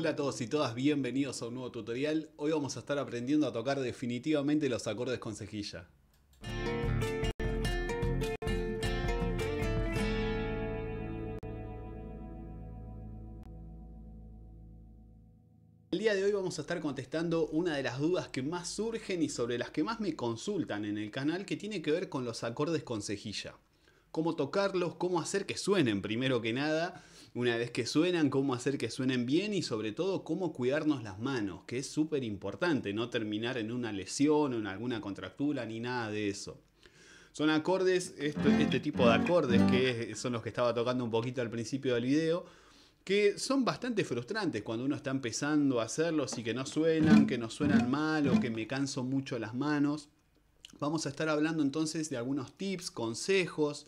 Hola a todos y todas, bienvenidos a un nuevo tutorial. Hoy vamos a estar aprendiendo a tocar definitivamente los acordes con cejilla. El día de hoy vamos a estar contestando una de las dudas que más surgen y sobre las que más me consultan en el canal que tiene que ver con los acordes con cejilla cómo tocarlos, cómo hacer que suenen primero que nada. Una vez que suenan, cómo hacer que suenen bien y sobre todo cómo cuidarnos las manos, que es súper importante, no terminar en una lesión o en alguna contractura ni nada de eso. Son acordes, este, este tipo de acordes que son los que estaba tocando un poquito al principio del video, que son bastante frustrantes cuando uno está empezando a hacerlos y que no suenan, que no suenan mal o que me canso mucho las manos. Vamos a estar hablando entonces de algunos tips, consejos,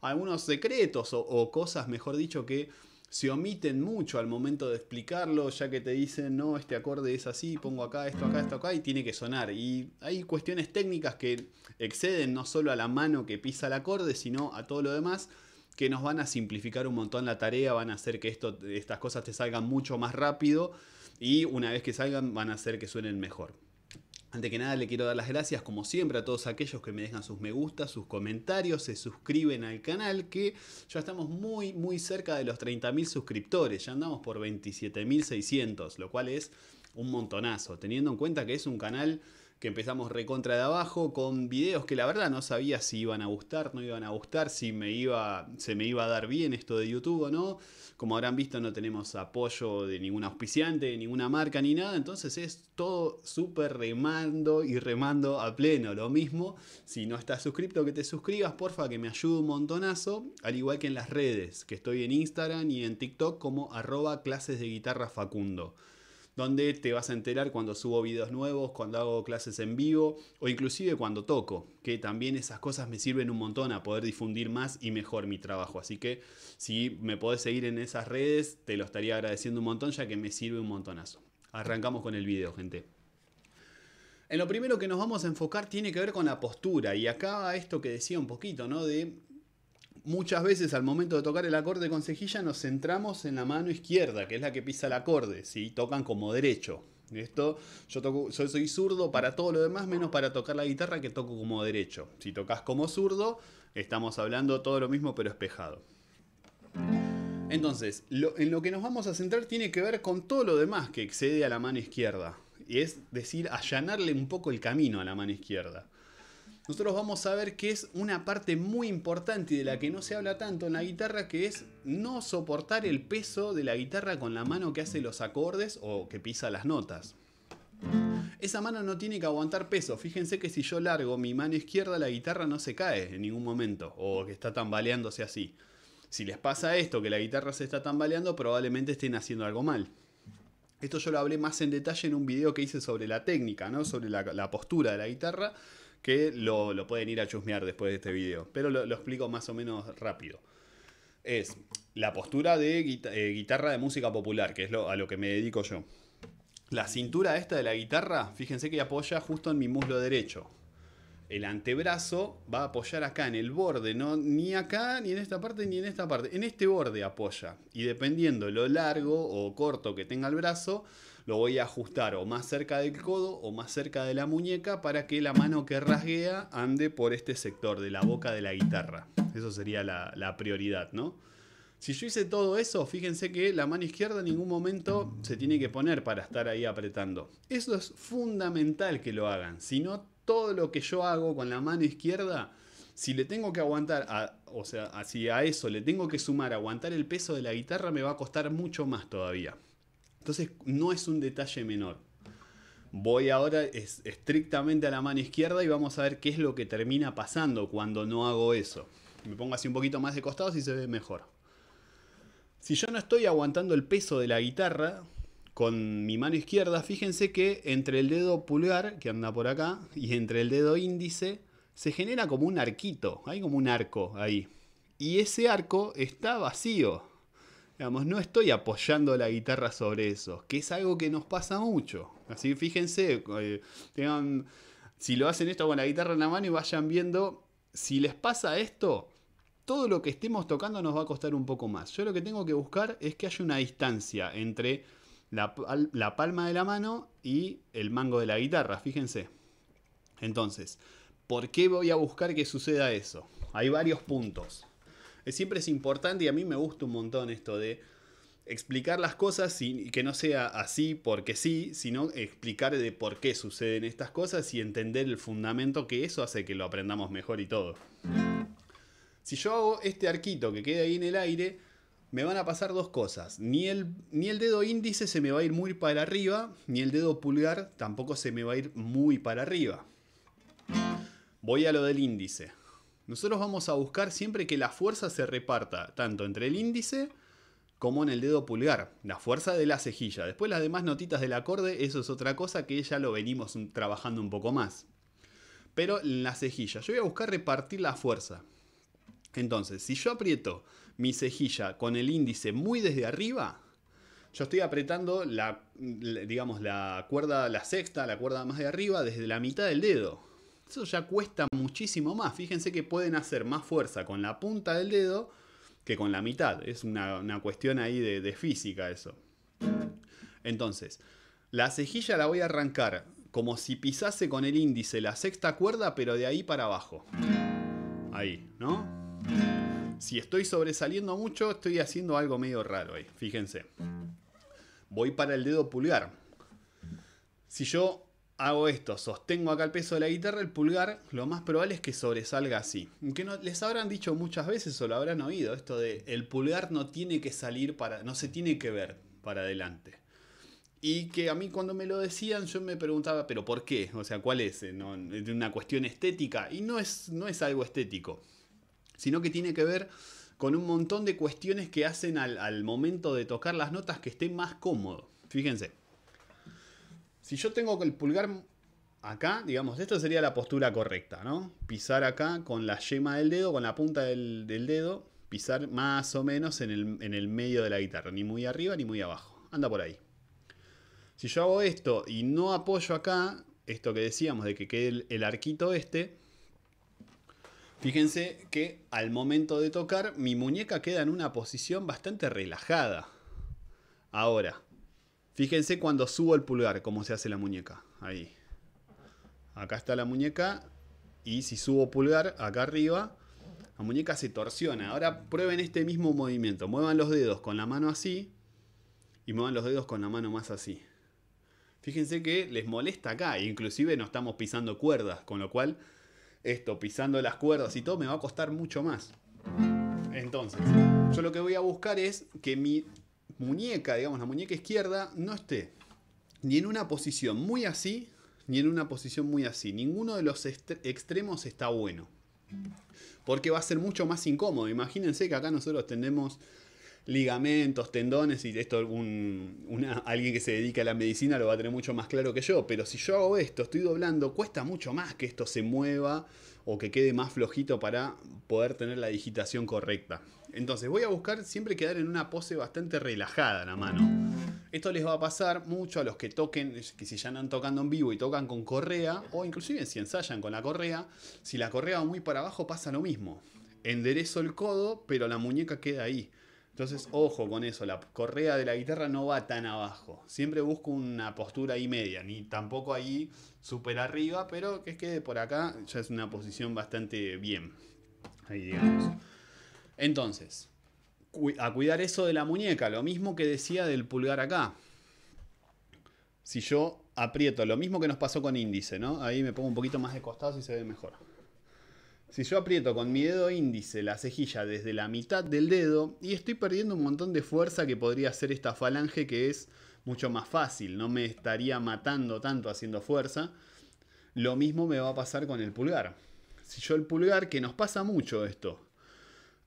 algunos secretos o, cosas, mejor dicho, que se omiten mucho al momento de explicarlo, ya que te dicen, no, este acorde es así, pongo acá, esto acá, esto acá, y tiene que sonar. Y hay cuestiones técnicas que exceden no solo a la mano que pisa el acorde, sino a todo lo demás, que nos van a simplificar un montón la tarea, van a hacer que esto, estas cosas te salgan mucho más rápido, y una vez que salgan van a hacer que suenen mejor. Antes que nada le quiero dar las gracias como siempre a todos aquellos que me dejan sus me gusta, sus comentarios, se suscriben al canal que ya estamos muy muy cerca de los 30.000 suscriptores, ya andamos por 27.600, lo cual es un montonazo, teniendo en cuenta que es un canal que empezamos recontra de abajo con videos que la verdad no sabía si iban a gustar, no iban a gustar, si me iba, se me iba a dar bien esto de YouTube o no. Como habrán visto, no tenemos apoyo de ningún auspiciante, de ninguna marca ni nada, entonces es todo súper remando y remando a pleno. Lo mismo, si no estás suscrito, que te suscribas, porfa, que me ayude un montonazo, al igual que en las redes, que estoy en Instagram y en TikTok como arroba clases de guitarra Facundo donde te vas a enterar cuando subo videos nuevos, cuando hago clases en vivo o inclusive cuando toco, que también esas cosas me sirven un montón a poder difundir más y mejor mi trabajo. Así que si me podés seguir en esas redes, te lo estaría agradeciendo un montón ya que me sirve un montonazo. Arrancamos con el video, gente. En lo primero que nos vamos a enfocar tiene que ver con la postura y acá esto que decía un poquito, ¿no? De muchas veces al momento de tocar el acorde con cejilla nos centramos en la mano izquierda, que es la que pisa el acorde, Si tocan como derecho. Esto, yo, soy zurdo para todo lo demás, menos para tocar la guitarra que toco como derecho. Si tocas como zurdo, estamos hablando todo lo mismo pero espejado. Entonces, en lo que nos vamos a centrar tiene que ver con todo lo demás que excede a la mano izquierda. Y es decir, allanarle un poco el camino a la mano izquierda nosotros vamos a ver que es una parte muy importante y de la que no se habla tanto en la guitarra, que es no soportar el peso de la guitarra con la mano que hace los acordes o que pisa las notas. Esa mano no tiene que aguantar peso. Fíjense que si yo largo mi mano izquierda, la guitarra no se cae en ningún momento o que está tambaleándose así. Si les pasa esto, que la guitarra se está tambaleando, probablemente estén haciendo algo mal. Esto yo lo hablé más en detalle en un video que hice sobre la técnica, sobre la, la postura de la guitarra que lo, pueden ir a chusmear después de este video, pero lo, explico más o menos rápido. Es la postura de eh, guitarra de música popular, que es a lo que me dedico yo. La cintura esta de la guitarra, fíjense que apoya justo en mi muslo derecho el antebrazo va a apoyar acá en el borde, no ni acá, ni en esta parte, ni en esta parte. En este borde apoya. Y dependiendo lo largo o corto que tenga el brazo, lo voy a ajustar o más cerca del codo o más cerca de la muñeca para que la mano que rasguea ande por este sector de la boca de la guitarra. Eso sería la, prioridad, ¿no? Si yo hice todo eso, fíjense que la mano izquierda en ningún momento se tiene que poner para estar ahí apretando. Eso es fundamental que lo hagan. Si no, todo lo que yo hago con la mano izquierda, si le tengo que aguantar, a, o sea, si a eso le tengo que sumar, aguantar el peso de la guitarra me va a costar mucho más todavía. Entonces no es un detalle menor. Voy ahora estrictamente a la mano izquierda y vamos a ver qué es lo que termina pasando cuando no hago eso. Me pongo así un poquito más de costado y se ve mejor. Si yo no estoy aguantando el peso de la guitarra, con mi mano izquierda, fíjense que entre el dedo pulgar, que anda por acá, y entre el dedo índice, se genera como un arquito, hay como un arco ahí. Y ese arco está vacío. Digamos, no estoy apoyando la guitarra sobre eso, que es algo que nos pasa mucho. Así fíjense, eh, tengan, si lo hacen esto con la guitarra en la mano y vayan viendo, si les pasa esto, todo lo que estemos tocando nos va a costar un poco más. Yo lo que tengo que buscar es que haya una distancia entre la, palma de la mano y el mango de la guitarra, fíjense. Entonces, ¿por qué voy a buscar que suceda eso? Hay varios puntos. Siempre es importante y a mí me gusta un montón esto de explicar las cosas y que no sea así porque sí, sino explicar de por qué suceden estas cosas y entender el fundamento que eso hace que lo aprendamos mejor y todo. Si yo hago este arquito que queda ahí en el aire, me van a pasar dos cosas. Ni el, ni el dedo índice se me va a ir muy para arriba, ni el dedo pulgar tampoco se me va a ir muy para arriba. Voy a lo del índice. Nosotros vamos a buscar siempre que la fuerza se reparta tanto entre el índice como en el dedo pulgar, la fuerza de la cejilla. Después las demás notitas del acorde, eso es otra cosa que ya lo venimos trabajando un poco más. Pero en la cejilla, yo voy a buscar repartir la fuerza. Entonces, si yo aprieto mi cejilla con el índice muy desde arriba, yo estoy apretando la, digamos, la cuerda, la sexta, la cuerda más de arriba, desde la mitad del dedo. Eso ya cuesta muchísimo más. Fíjense que pueden hacer más fuerza con la punta del dedo que con la mitad. Es una, cuestión ahí de física eso. Entonces, la cejilla la voy a arrancar como si pisase con el índice la sexta cuerda, pero de ahí para abajo. Ahí, ¿no? Si estoy sobresaliendo mucho, estoy haciendo algo medio raro ahí. Fíjense. Voy para el dedo pulgar. Si yo hago esto, sostengo acá el peso de la guitarra, el pulgar, lo más probable es que sobresalga así. Aunque no, les habrán dicho muchas veces o lo habrán oído, esto de el pulgar no tiene que salir para, no se tiene que ver para adelante. Y que a mí cuando me lo decían yo me preguntaba, pero ¿por qué? O sea, ¿cuál es? ¿No? una cuestión estética? Y no es, no es algo estético sino que tiene que ver con un montón de cuestiones que hacen al, momento de tocar las notas que esté más cómodo. Fíjense, si yo tengo el pulgar acá, digamos, esto sería la postura correcta, ¿no? Pisar acá con la yema del dedo, con la punta del, dedo, pisar más o menos en el, medio de la guitarra, ni muy arriba ni muy abajo. Anda por ahí. Si yo hago esto y no apoyo acá, esto que decíamos de que quede el arquito este, Fíjense que al momento de tocar mi muñeca queda en una posición bastante relajada. Ahora, fíjense cuando subo el pulgar, cómo se hace la muñeca. Ahí. Acá está la muñeca y si subo pulgar acá arriba, la muñeca se torsiona. Ahora prueben este mismo movimiento. Muevan los dedos con la mano así y muevan los dedos con la mano más así. Fíjense que les molesta acá, inclusive no estamos pisando cuerdas, con lo cual esto, pisando las cuerdas y todo, me va a costar mucho más. Entonces, yo lo que voy a buscar es que mi muñeca, digamos, la muñeca izquierda, no esté ni en una posición muy así, ni en una posición muy así. Ninguno de los extremos está bueno. Porque va a ser mucho más incómodo. Imagínense que acá nosotros tenemos ligamentos, tendones, y esto alguien que se dedica a la medicina lo va a tener mucho más claro que yo, pero si yo hago esto, estoy doblando, cuesta mucho más que esto se mueva o que quede más flojito para poder tener la digitación correcta. Entonces voy a buscar siempre quedar en una pose bastante relajada la mano. Esto les va a pasar mucho a los que toquen, que si ya andan tocando en vivo y tocan con correa, o inclusive si ensayan con la correa, si la correa va muy para abajo pasa lo mismo. Enderezo el codo, pero la muñeca queda ahí. Entonces, ojo con eso, la correa de la guitarra no va tan abajo. Siempre busco una postura ahí media, ni tampoco ahí súper arriba, pero que es por acá ya es una posición bastante bien. Ahí digamos. Entonces, a cuidar eso de la muñeca, lo mismo que decía del pulgar acá. Si yo aprieto, lo mismo que nos pasó con índice, ¿no? Ahí me pongo un poquito más de costado y se ve mejor. Si yo aprieto con mi dedo índice la cejilla desde la mitad del dedo y estoy perdiendo un montón de fuerza que podría hacer esta falange que es mucho más fácil, no me estaría matando tanto haciendo fuerza. Lo mismo me va a pasar con el pulgar. Si yo el pulgar, que nos pasa mucho esto,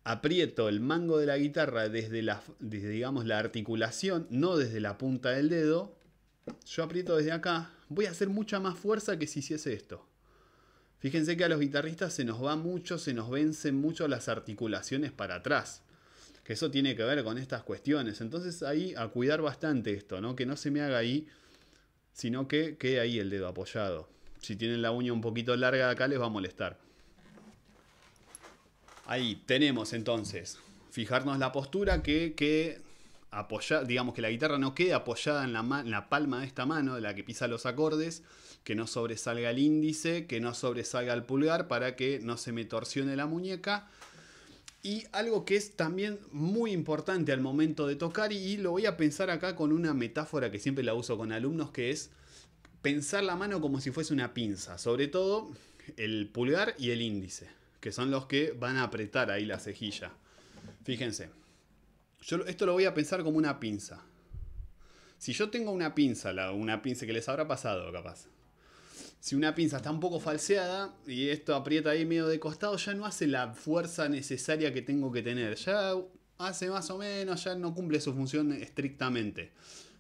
aprieto el mango de la guitarra desde la, digamos, la articulación, no desde la punta del dedo, yo aprieto desde acá, voy a hacer mucha más fuerza que si hiciese esto. Fíjense que a los guitarristas se nos va mucho, se nos vencen mucho las articulaciones para atrás. Que eso tiene que ver con estas cuestiones. Entonces ahí a cuidar bastante esto, ¿no? Que no se me haga ahí, sino que quede ahí el dedo apoyado. Si tienen la uña un poquito larga acá les va a molestar. Ahí tenemos entonces. Fijarnos la postura que, que apoyar digamos que la guitarra no quede apoyada en la, palma de esta mano, de la que pisa los acordes, que no sobresalga el índice, que no sobresalga el pulgar para que no se me torsione la muñeca. Y algo que es también muy importante al momento de tocar, y lo voy a pensar acá con una metáfora que siempre la uso con alumnos, que es pensar la mano como si fuese una pinza, sobre todo el pulgar y el índice, que son los que van a apretar ahí la cejilla. Fíjense, esto lo voy a pensar como una pinza. Si yo tengo una pinza, una pinza que les habrá pasado capaz. Si una pinza está un poco falseada y esto aprieta ahí medio de costado, ya no hace la fuerza necesaria que tengo que tener. Ya hace más o menos, ya no cumple su función estrictamente.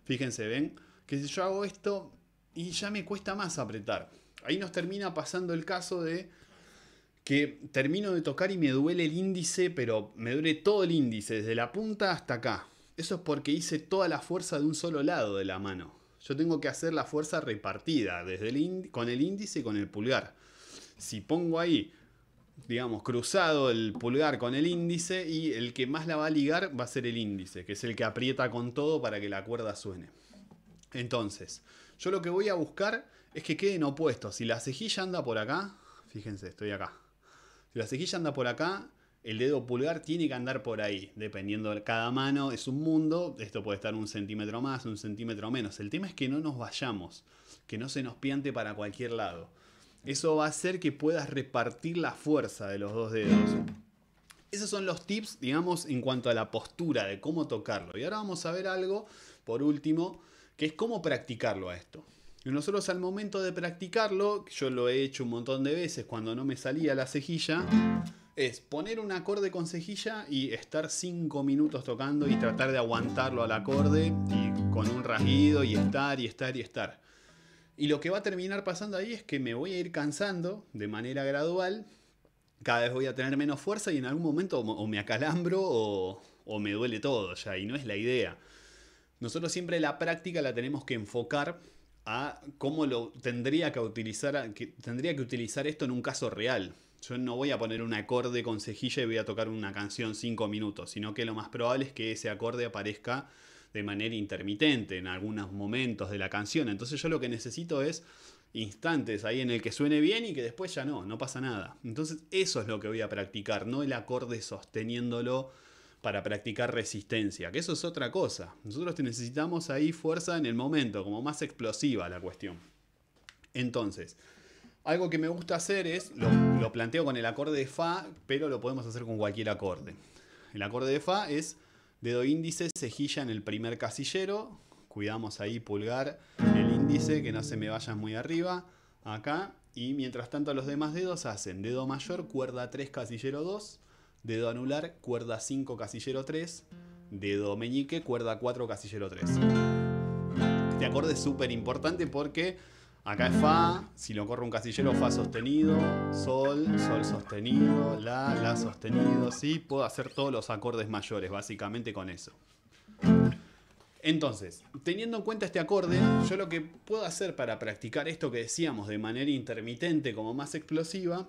Fíjense, ven, que si yo hago esto y ya me cuesta más apretar. Ahí nos termina pasando el caso de que termino de tocar y me duele el índice, pero me duele todo el índice, desde la punta hasta acá. Eso es porque hice toda la fuerza de un solo lado de la mano. Yo tengo que hacer la fuerza repartida, desde el con el índice y con el pulgar. Si pongo ahí, digamos, cruzado el pulgar con el índice y el que más la va a ligar va a ser el índice, que es el que aprieta con todo para que la cuerda suene. Entonces, yo lo que voy a buscar es que queden opuestos. Si la cejilla anda por acá, fíjense, estoy acá la cejilla anda por acá, el dedo pulgar tiene que andar por ahí, dependiendo de cada mano, es un mundo, esto puede estar un centímetro más, un centímetro menos. El tema es que no nos vayamos, que no se nos piante para cualquier lado. Eso va a hacer que puedas repartir la fuerza de los dos dedos. Esos son los tips, digamos, en cuanto a la postura, de cómo tocarlo. Y ahora vamos a ver algo, por último, que es cómo practicarlo a esto. Y nosotros al momento de practicarlo, yo lo he hecho un montón de veces cuando no me salía la cejilla, es poner un acorde con cejilla y estar cinco minutos tocando y tratar de aguantarlo al acorde y con un rasguido y estar y estar y estar. Y lo que va a terminar pasando ahí es que me voy a ir cansando de manera gradual, cada vez voy a tener menos fuerza y en algún momento o me acalambro o, o me duele todo ya, y no es la idea. Nosotros siempre la práctica la tenemos que enfocar a cómo lo tendría que utilizar, tendría que utilizar esto en un caso real. Yo no voy a poner un acorde con cejilla y voy a tocar una canción cinco minutos, sino que lo más probable es que ese acorde aparezca de manera intermitente en algunos momentos de la canción. Entonces yo lo que necesito es instantes ahí en el que suene bien y que después ya no, no pasa nada. Entonces eso es lo que voy a practicar, no el acorde sosteniéndolo para practicar resistencia, que eso es otra cosa. Nosotros necesitamos ahí fuerza en el momento, como más explosiva la cuestión. Entonces, algo que me gusta hacer es, lo, planteo con el acorde de Fa, pero lo podemos hacer con cualquier acorde. El acorde de Fa es dedo índice, cejilla en el primer casillero, cuidamos ahí pulgar, el índice, que no se me vayan muy arriba, acá, y mientras tanto los demás dedos hacen dedo mayor, cuerda 3, casillero 2, dedo anular, cuerda 5, casillero 3, dedo meñique, cuerda 4, casillero 3. Este acorde es súper importante porque acá es Fa, si lo corro un casillero, Fa sostenido, Sol, Sol sostenido, La, La sostenido, ¿sí? Puedo hacer todos los acordes mayores básicamente con eso. Entonces, teniendo en cuenta este acorde, yo lo que puedo hacer para practicar esto que decíamos de manera intermitente como más explosiva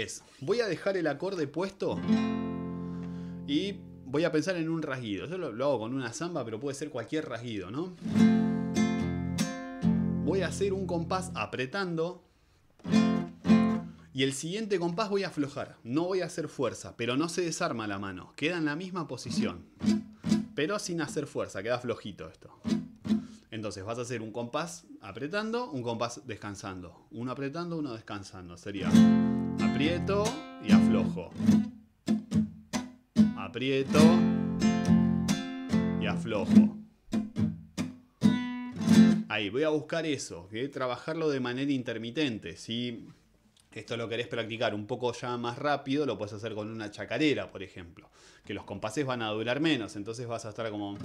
es, voy a dejar el acorde puesto y voy a pensar en un rasguido. Yo lo, hago con una samba, pero puede ser cualquier rasguido, ¿no? Voy a hacer un compás apretando y el siguiente compás voy a aflojar. No voy a hacer fuerza, pero no se desarma la mano. Queda en la misma posición, pero sin hacer fuerza. Queda flojito esto. Entonces vas a hacer un compás apretando, un compás descansando. Uno apretando, uno descansando. Sería Aprieto y aflojo. Aprieto y aflojo. Ahí, voy a buscar eso, que trabajarlo de manera intermitente. Si esto lo querés practicar un poco ya más rápido, lo puedes hacer con una chacarera, por ejemplo, que los compases van a durar menos, entonces vas a estar como...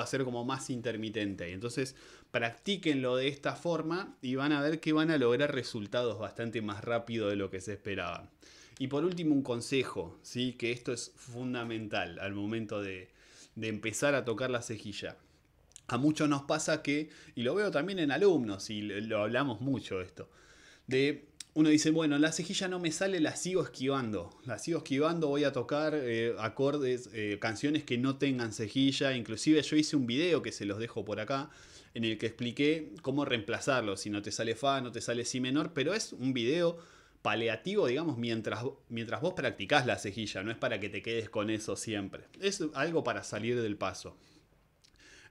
a ser como más intermitente. Entonces, practíquenlo de esta forma y van a ver que van a lograr resultados bastante más rápido de lo que se esperaba. Y por último, un consejo, ¿sí? que esto es fundamental al momento de, de empezar a tocar la cejilla. A muchos nos pasa que, y lo veo también en alumnos, y lo hablamos mucho esto, de uno dice, bueno, la cejilla no me sale, la sigo esquivando. La sigo esquivando, voy a tocar eh, acordes, eh, canciones que no tengan cejilla. Inclusive yo hice un video que se los dejo por acá, en el que expliqué cómo reemplazarlo. Si no te sale Fa, no te sale Si menor, pero es un video paliativo, digamos, mientras, mientras vos practicás la cejilla. No es para que te quedes con eso siempre. Es algo para salir del paso.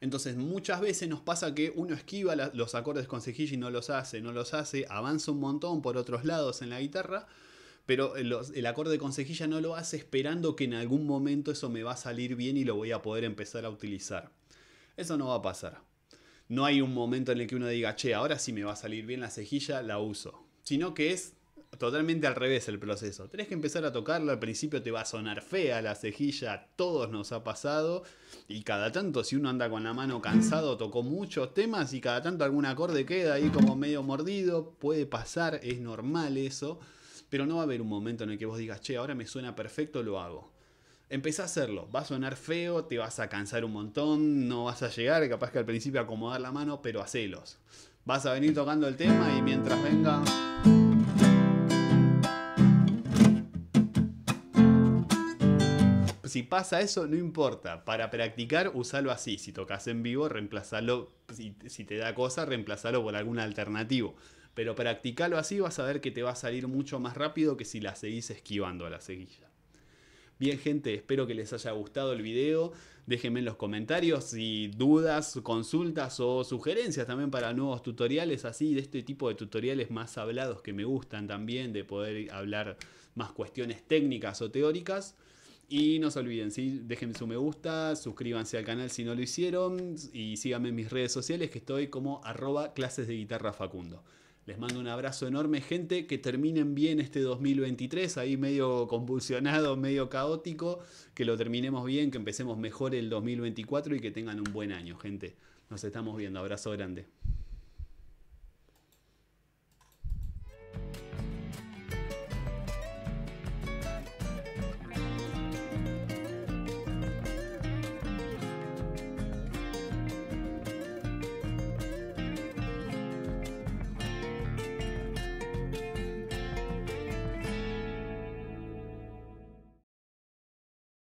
Entonces muchas veces nos pasa que uno esquiva los acordes con cejilla y no los hace, no los hace, avanza un montón por otros lados en la guitarra, pero el, eh, el acorde con cejilla no lo hace esperando que en algún momento eso me va a salir bien y lo voy a poder empezar a utilizar. Eso no va a pasar. No hay un momento en el que uno diga, che, ahora sí me va a salir bien la cejilla, la uso. Sino que es totalmente al revés el proceso. Tenés que empezar a tocarlo, al principio te va a sonar fea la cejilla, todos nos ha pasado, y cada tanto si uno anda con la mano cansado, tocó muchos temas y cada tanto algún acorde queda ahí como medio mordido, puede pasar, es normal eso, pero no va a haber un momento en el que vos digas, che, ahora me suena perfecto, lo hago. Empezá a hacerlo, va a sonar feo, te vas a cansar un montón, no vas a llegar, capaz que al principio acomodar la mano, pero hacelos. Vas a venir tocando el tema y mientras venga... si pasa eso, no importa. Para practicar, usalo así. Si tocas en vivo, reemplazalo. Si, te da cosa, reemplazalo por algún alternativo. Pero practicalo así, vas a ver que te va a salir mucho más rápido que si la seguís esquivando a la seguilla. Bien gente, espero que les haya gustado el video. Déjenme en los comentarios si dudas, consultas o sugerencias también para nuevos tutoriales así, de este tipo de tutoriales más hablados que me gustan también, de poder hablar más cuestiones técnicas o teóricas. Y no se olviden, ¿sí? déjenme su me gusta, suscríbanse al canal si no lo hicieron y síganme en mis redes sociales que estoy como arroba clases de guitarra facundo. Les mando un abrazo enorme, gente, que terminen bien este 2023, ahí medio convulsionado, medio caótico, que lo terminemos bien, que empecemos mejor el 2024 y que tengan un buen año, gente. Nos estamos viendo, abrazo grande.